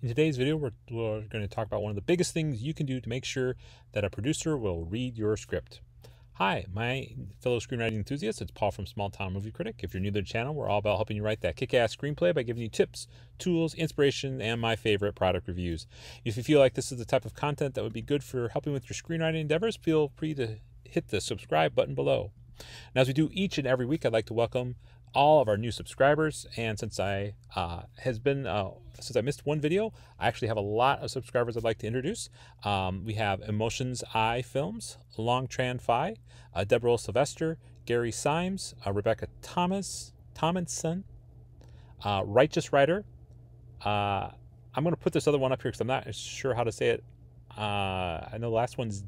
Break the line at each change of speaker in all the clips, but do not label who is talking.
In today's video, we're, we're, going to talk about one of the biggest things you can do to make sure that a producer will read your script. Hi, my fellow screenwriting enthusiasts, it's Paul from Small Town Movie Critic. If you're new to the channel, we're all about helping you write that kick ass screenplay by giving you tips, tools, inspiration, and my favorite product reviews. If you feel like this is the type of content that would be good for helping with your screenwriting endeavors, feel free to hit the subscribe button below. Now, as we do each and every week, I'd like to welcome all of our new subscribers. And since I uh, has been uh, since I missed one video, I actually have a lot of subscribers I'd like to introduce. Um, we have Emotions Eye Films, Long Tran Phi, uh, Deborah Sylvester, Gary Symes, uh, Rebecca Thomas Tomlinson, uh, Righteous Writer. Uh, I'm going to put this other one up here because I'm not sure how to say it. I know the last one's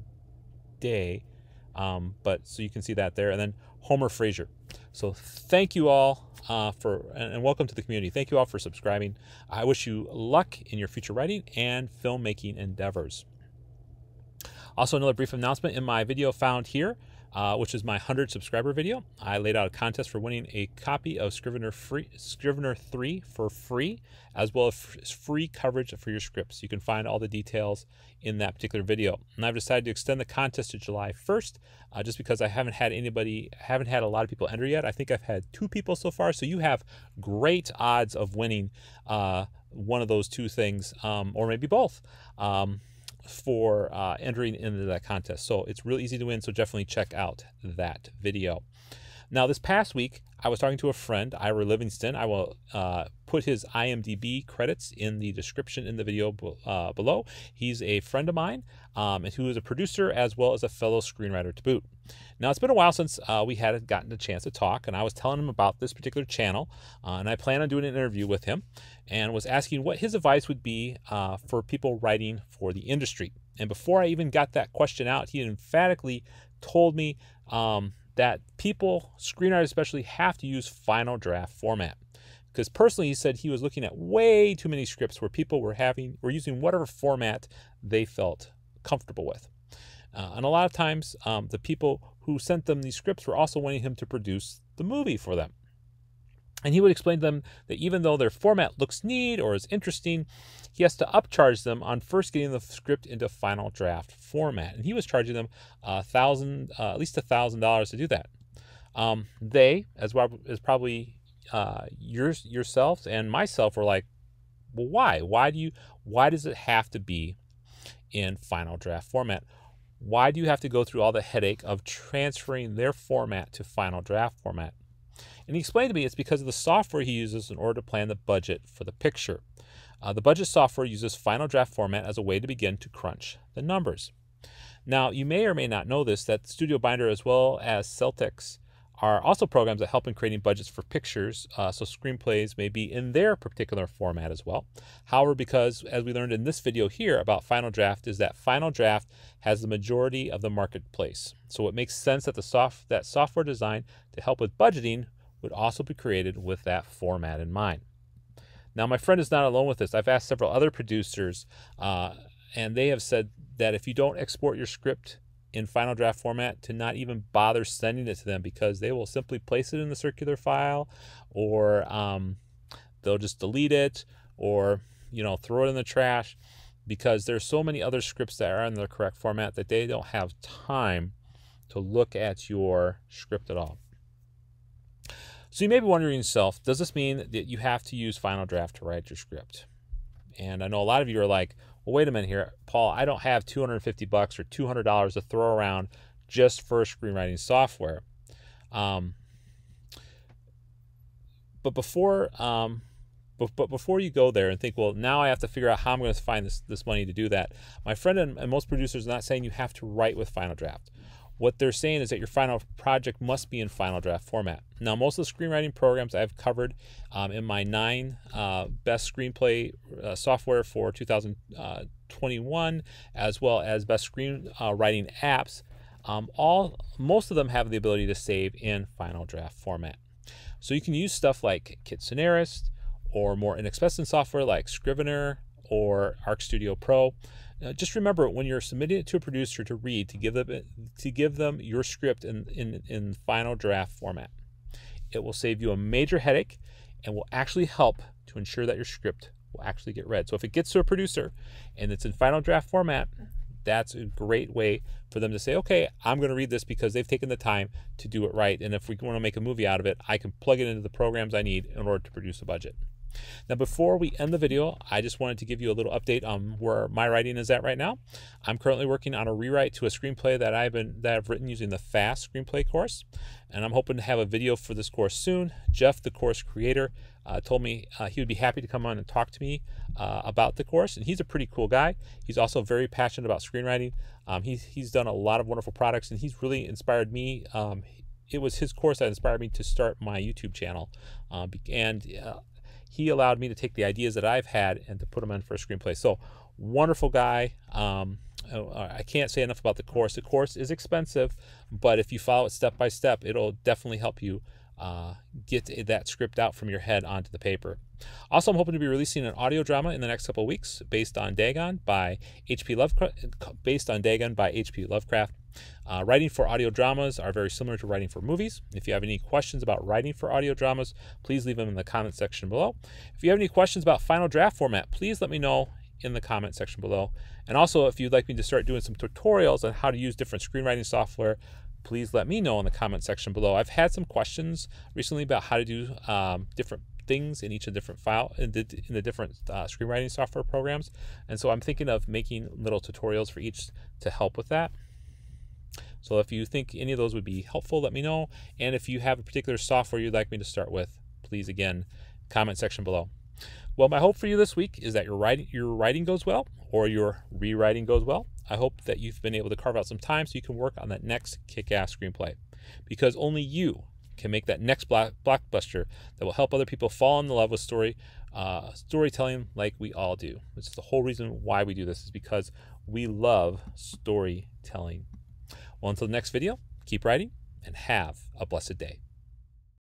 Day. Um, but so you can see that there. And then Homer Frazier. So thank you all uh, for, and welcome to the community. Thank you all for subscribing. I wish you luck in your future writing and filmmaking endeavors. Also, another brief announcement in my video found here, uh, which is my 100 subscriber video. I laid out a contest for winning a copy of Scrivener, free, Scrivener 3 for free, as well as free coverage for your scripts. You can find all the details in that particular video. And I've decided to extend the contest to July 1st, uh, just because I haven't had anybody, haven't had a lot of people enter yet. I think I've had two people so far, so you have great odds of winning uh, one of those two things, um, or maybe both. Um, for uh, entering into that contest. So it's really easy to win. So definitely check out that video. Now, this past week, I was talking to a friend, Ira Livingston. I will uh, put his IMDb credits in the description in the video uh, below. He's a friend of mine um, and who is a producer as well as a fellow screenwriter to boot. Now, it's been a while since uh, we had gotten a chance to talk, and I was telling him about this particular channel, uh, and I plan on doing an interview with him, and was asking what his advice would be uh, for people writing for the industry. And before I even got that question out, he emphatically told me um, that people, screenwriters especially, have to use final draft format. Because personally, he said he was looking at way too many scripts where people were having were using whatever format they felt comfortable with. Uh, and a lot of times, um, the people who sent them these scripts were also wanting him to produce the movie for them. And he would explain to them that even though their format looks neat or is interesting, he has to upcharge them on first getting the script into final draft format. And he was charging them a thousand, uh, at least a thousand dollars to do that. Um, they, as well as probably uh, yours, yourselves and myself, were like, well, why? Why do you? Why does it have to be in final draft format? Why do you have to go through all the headache of transferring their format to final draft format? And he explained to me it's because of the software he uses in order to plan the budget for the picture. Uh, the budget software uses Final Draft format as a way to begin to crunch the numbers. Now, you may or may not know this that Studio Binder as well as Celtics are also programs that help in creating budgets for pictures, uh, so screenplays may be in their particular format as well. However, because as we learned in this video here about Final Draft, is that Final Draft has the majority of the marketplace. So it makes sense that the soft that software design to help with budgeting would also be created with that format in mind. Now, my friend is not alone with this. I've asked several other producers, uh, and they have said that if you don't export your script in Final Draft format, to not even bother sending it to them because they will simply place it in the circular file, or um, they'll just delete it, or you know throw it in the trash because there's so many other scripts that are in the correct format that they don't have time to look at your script at all. So you may be wondering yourself, does this mean that you have to use Final Draft to write your script? And I know a lot of you are like, well, wait a minute here, Paul, I don't have 250 bucks or $200 to throw around just for screenwriting software. Um, but before, um, but, but before you go there and think, well, now I have to figure out how I'm going to find this, this money to do that. My friend and, and most producers are not saying you have to write with Final Draft. What they're saying is that your final project must be in final draft format. Now, most of the screenwriting programs I've covered um, in my nine uh, best screenplay uh, software for 2021, uh, as well as best screenwriting uh, apps, um, all most of them have the ability to save in final draft format. So you can use stuff like Kitsonerist or more inexpensive software like Scrivener or Arc Studio Pro uh, just remember when you're submitting it to a producer to read to give them uh, to give them your script in, in, in final draft format. It will save you a major headache and will actually help to ensure that your script will actually get read. So if it gets to a producer and it's in final draft format, that's a great way for them to say, okay, I'm going to read this because they've taken the time to do it right. And if we want to make a movie out of it, I can plug it into the programs I need in order to produce a budget. Now, before we end the video, I just wanted to give you a little update on where my writing is at right now. I'm currently working on a rewrite to a screenplay that I've been that I've written using the FAST screenplay course, and I'm hoping to have a video for this course soon. Jeff, the course creator, uh, told me uh, he would be happy to come on and talk to me uh, about the course, and he's a pretty cool guy. He's also very passionate about screenwriting. Um, he's he's done a lot of wonderful products, and he's really inspired me. Um, it was his course that inspired me to start my YouTube channel. Uh, and uh, he allowed me to take the ideas that I've had and to put them in for a screenplay. So wonderful guy. Um, uh, I can't say enough about the course. The course is expensive, but if you follow it step by step, it'll definitely help you uh, get that script out from your head onto the paper. Also, I'm hoping to be releasing an audio drama in the next couple weeks based on Dagon by H.P. Lovecraft. Based on Dagon by H.P. Lovecraft. Uh, writing for audio dramas are very similar to writing for movies. If you have any questions about writing for audio dramas, please leave them in the comment section below. If you have any questions about final draft format, please let me know in the comment section below. And also, if you'd like me to start doing some tutorials on how to use different screenwriting software, please let me know in the comment section below. I've had some questions recently about how to do um, different things in each of the different file in the, in the different uh, screenwriting software programs. And so I'm thinking of making little tutorials for each to help with that. So if you think any of those would be helpful, let me know. And if you have a particular software you'd like me to start with, please again, comment section below. Well, my hope for you this week is that your writing your writing goes well or your rewriting goes well I hope that you've been able to carve out some time so you can work on that next kick ass screenplay because only you can make that next blockbuster that will help other people fall in love with story uh, storytelling like we all do. Which is the whole reason why we do this is because we love storytelling. Well, until the next video, keep writing and have a blessed day.